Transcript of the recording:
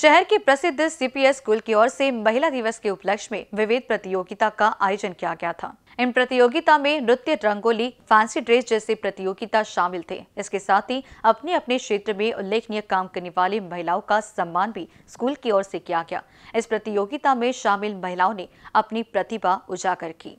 शहर के प्रसिद्ध सीपीएस स्कूल की ओर से महिला दिवस के उपलक्ष्य में विविध प्रतियोगिता का आयोजन किया गया था इन प्रतियोगिता में नृत्य रंगोली फैंसी ड्रेस जैसे प्रतियोगिता शामिल थे इसके साथ ही अपने अपने क्षेत्र में उल्लेखनीय काम करने वाली महिलाओं का सम्मान भी स्कूल की ओर से किया गया इस प्रतियोगिता में शामिल महिलाओं ने अपनी प्रतिभा उजागर की